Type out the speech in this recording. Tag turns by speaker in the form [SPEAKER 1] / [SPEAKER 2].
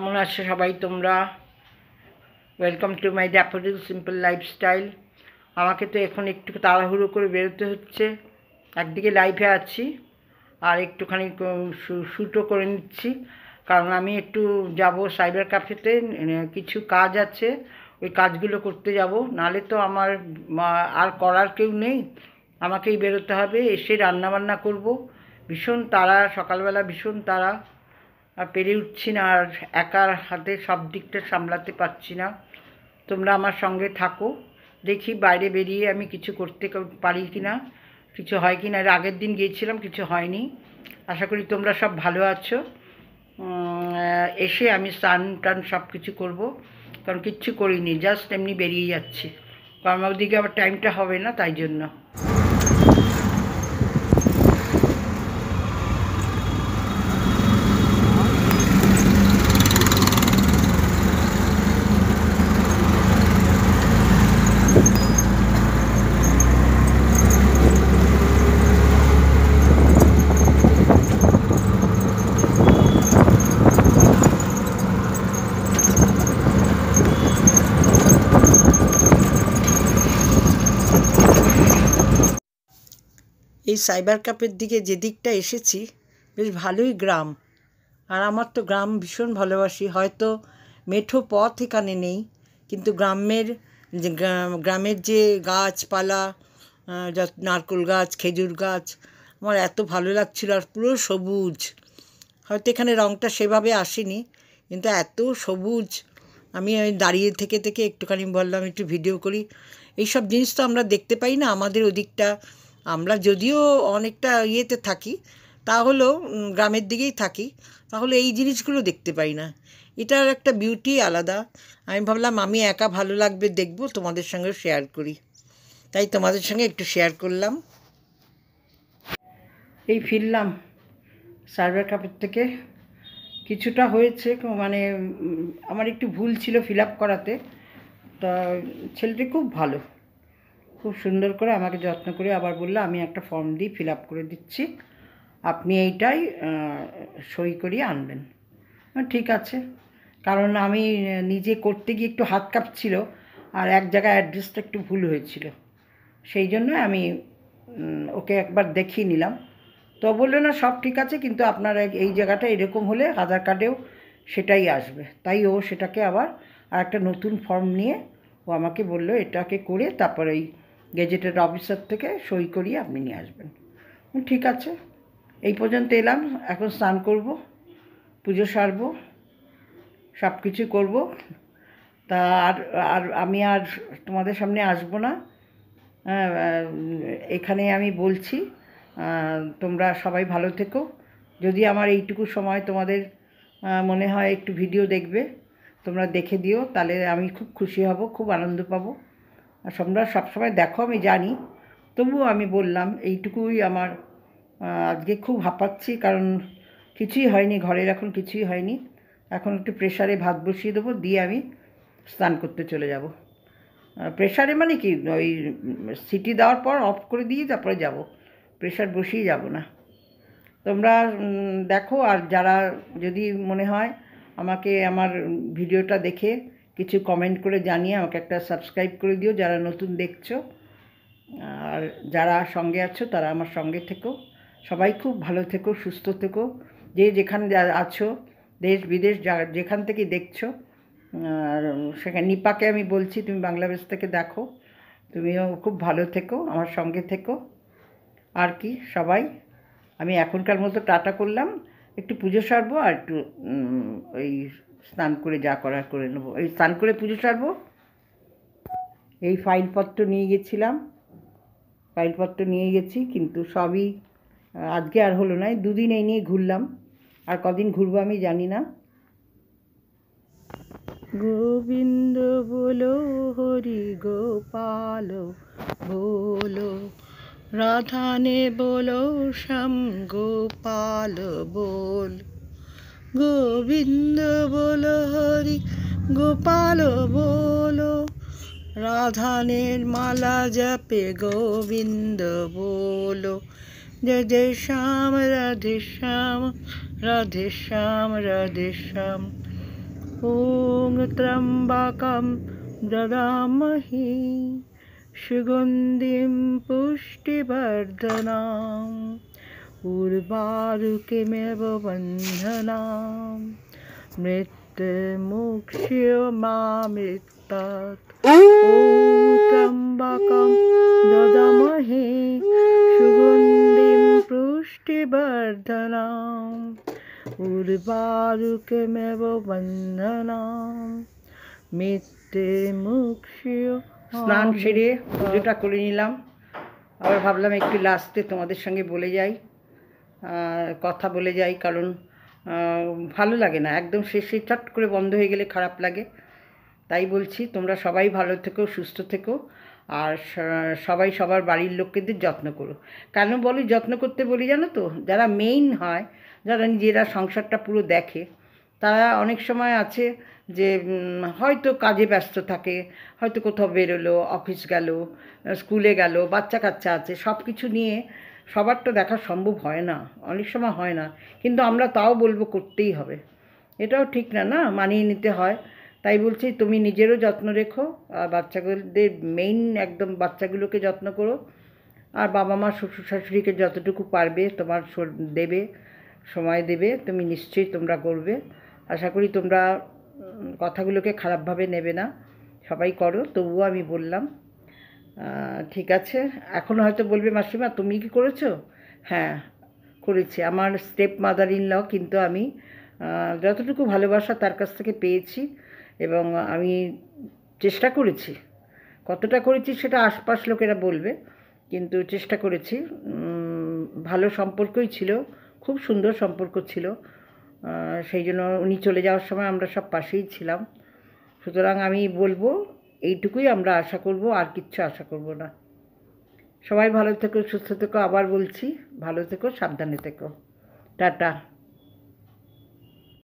[SPEAKER 1] কেমন আছো সবাই তোমরা welcome to my daffodil simple lifestyle আমাকে তো এখন একটু তাড়াহুড়ো করে বেরোতে হচ্ছে একদিকে লাইফে আছি আর একটুখানি শ্যুটও করে নিচ্ছি কারণ আমি একটু যাব সাইবার ক্যাফেতে কিছু কাজ আছে ওই কাজগুলো করতে যাব নালে তো আমার আর করার কেউ নেই আমাকেই বেরোতে হবে এসে রান্নাবান্না করব ভীষণ তারা সকালবেলা ভীষণ তারা আর পেরে উঠছি না আর একার হাতে সব দিকটা সামলাতে পারছি না তোমরা আমার সঙ্গে থাকো দেখি বাইরে বেরিয়ে আমি কিছু করতে পারি কি না কিছু হয় কি না আগের দিন গিয়েছিলাম কিছু হয়নি আশা করি তোমরা সব ভালো আছো এসে আমি স্নান টান সব কিছু করবো কারণ কিচ্ছু করিনি জাস্ট এমনি বেরিয়ে যাচ্ছি কারণ আমার আবার টাইমটা হবে না তাই জন্য এই সাইবার কাপের দিকে যে দিকটা এসেছি বেশ ভালোই গ্রাম আর আমার তো গ্রাম ভীষণ ভালোবাসি হয়তো মেঠো পথ এখানে নেই কিন্তু গ্রামের যে গ্রামের যে গাছপালা নারকোল গাছ খেজুর গাছ আমার এত ভালো লাগছিল আর পুরো সবুজ হয়তো এখানে রঙটা সেভাবে আসেনি কিন্তু এত সবুজ আমি দাঁড়িয়ে থেকে থেকে একটুখানি বললাম একটু ভিডিও করি এইসব জিনিস তো আমরা দেখতে পাই না আমাদের ওদিকটা আমরা যদিও অনেকটা ইয়েতে থাকি তাহলেও গ্রামের দিকেই থাকি তাহলে এই জিনিসগুলো দেখতে পাই না এটার একটা বিউটি আলাদা আমি ভাবলাম আমি একা ভালো লাগবে দেখব তোমাদের সঙ্গে শেয়ার করি তাই তোমাদের সঙ্গে একটু শেয়ার করলাম এই ফিরলাম সার্ভার কাপের থেকে কিছুটা হয়েছে মানে আমার একটু ভুল ছিল ফিল আপ করাতে তা ছেলেটি খুব ভালো খুব সুন্দর করে আমাকে যত্ন করে আবার বললো আমি একটা ফর্ম দিয়ে ফিল আপ করে দিচ্ছি আপনি এইটাই সই করিয়ে আনবেন ঠিক আছে কারণ আমি নিজে করতে গিয়ে একটু হাত কাঁপছিল আর এক জায়গায় অ্যাড্রেসটা একটু ভুল হয়েছিল সেই জন্য আমি ওকে একবার দেখিয়ে নিলাম তো বললো না সব ঠিক আছে কিন্তু আপনার এই জায়গাটা এরকম হলে আধার কার্ডেও সেটাই আসবে তাই ও সেটাকে আবার আর একটা নতুন ফর্ম নিয়ে ও আমাকে বললো এটাকে করে তারপর ওই গেজেটের অফিসার থেকে সই করিয়ে আপনি নিয়ে আসবেন ঠিক আছে এই পর্যন্ত এলাম এখন স্নান করব পুজো সারবো সব কিছু করবো তা আর আর আমি আর তোমাদের সামনে আসবো না হ্যাঁ, এখানে আমি বলছি তোমরা সবাই ভালো থেকো যদি আমার এইটুকু সময় তোমাদের মনে হয় একটু ভিডিও দেখবে তোমরা দেখে দিও তাহলে আমি খুব খুশি হব খুব আনন্দ পাবো আর তোমরা সবসময় দেখো আমি জানি তবুও আমি বললাম এইটুকুই আমার আজকে খুব হাঁপাচ্ছি কারণ কিছুই হয়নি ঘরের এখন কিছুই হয়নি এখন একটু প্রেশারে ভাত বসিয়ে দেবো দিয়ে আমি স্নান করতে চলে যাব প্রেশারে মানে কি ওই সিটি দেওয়ার পর অফ করে দিয়ে তারপরে যাব প্রেশার বসিয়ে যাব না তোমরা দেখো আর যারা যদি মনে হয় আমাকে আমার ভিডিওটা দেখে কিছু কমেন্ট করে জানিয়ে আমাকে একটা সাবস্ক্রাইব করে দিও যারা নতুন দেখছো আর যারা সঙ্গে আছো তারা আমার সঙ্গে থেকো সবাই খুব ভালো থেকো সুস্থ থেকো যে যেখানে আছো দেশ বিদেশ যেখান থেকে দেখছো আর সেখানে নিপাকে আমি বলছি তুমি বাংলাদেশ থেকে দেখো তুমিও খুব ভালো থেকো আমার সঙ্গে থেকো আর কি সবাই আমি এখনকার মতো টাটা করলাম একটু পুজো সারবো আর একটু ওই স্নান করে যা করার করে নেব এই স্নান করে পুজো সারবো এই ফাইলপত্র নিয়ে গেছিলাম ফাইলপত্র নিয়ে গেছি কিন্তু সবই আজকে আর হলো না দুদিন এই নিয়ে ঘুরলাম আর কদিন ঘুরবো আমি জানি না
[SPEAKER 2] গোবিন্দ বলো হরি গোপাল বলো রাধানে বলো শ্যাম গোপাল বলো গোবিন্দ বলো হরি গোপাল বলো রাধানের মালা জপে গোবিন্দ বলো জয় জয় শ্যাম রাধে শ্যাম রাধে শ্যাম রাধে শ্যাম ওং ত্রম্বাকম দদামহি সুগন্ধিম পুষ্টিবর্ধনা उर्वारुकिमेव बन्धना मृत्युमुक्ष्य मामृत्तात् ॐ त्र्यम्बकं ददमहे सुगन्धिं पुष्टिवर्धनाम् उर्वारुकमेव বন্ধনাম মিথ্যে
[SPEAKER 1] মুক্ষিও স্নান সেরে পুজোটা করে নিলাম আবার ভাবলাম একটু লাস্টে তোমাদের সঙ্গে বলে যাই কথা বলে যাই কারণ ভালো লাগে না একদম শেষে চট করে বন্ধ হয়ে গেলে খারাপ লাগে তাই বলছি তোমরা সবাই ভালো থেকো সুস্থ থেকো আর সবাই সবার বাড়ির লোকেদের যত্ন করো কেন বলি যত্ন করতে বলি জানো তো যারা মেইন হয় যারা নিজেরা সংসারটা পুরো দেখে তারা অনেক সময় আছে যে হয়তো কাজে ব্যস্ত থাকে হয়তো কোথাও বেরোলো অফিস গেল স্কুলে গেল বাচ্চা কাচ্চা আছে সব কিছু নিয়ে সবার তো দেখা সম্ভব হয় না অনেক সময় হয় না কিন্তু আমরা তাও বলবো করতেই হবে এটাও ঠিক না না মানিয়ে নিতে হয় তাই বলছি তুমি নিজেরও যত্ন রেখো আর বাচ্চাগুলোদের মেইন একদম বাচ্চাগুলোকে যত্ন করো আর বাবা মা শ্বশুর শাশুড়িকে যতটুকু পারবে তোমার দেবে সময় দেবে তুমি নিশ্চয়ই তোমরা করবে আশা করি তোমরা কথাগুলোকে খারাপভাবে নেবে না সবাই করো তবুও আমি বললাম ঠিক আছে এখন হয়তো বলবে মাসিমা তুমি কি করেছো হ্যাঁ করেছি আমার স্টেপ মাদার ইন ল কিন্তু আমি যতটুকু ভালোবাসা তার কাছ থেকে পেয়েছি এবং আমি চেষ্টা করেছি কতটা করেছি সেটা আশপাশ লোকেরা বলবে কিন্তু চেষ্টা করেছি ভালো সম্পর্কই ছিল খুব সুন্দর সম্পর্ক ছিল সেই জন্য উনি চলে যাওয়ার সময় আমরা সব পাশেই ছিলাম সুতরাং আমি বলবো এইটুকুই আমরা আশা করব আর কিচ্ছু আশা করব না সবাই ভালো থেকো সুস্থ থেকো আবার বলছি ভালো থেকো সাবধানে থেকো টাটা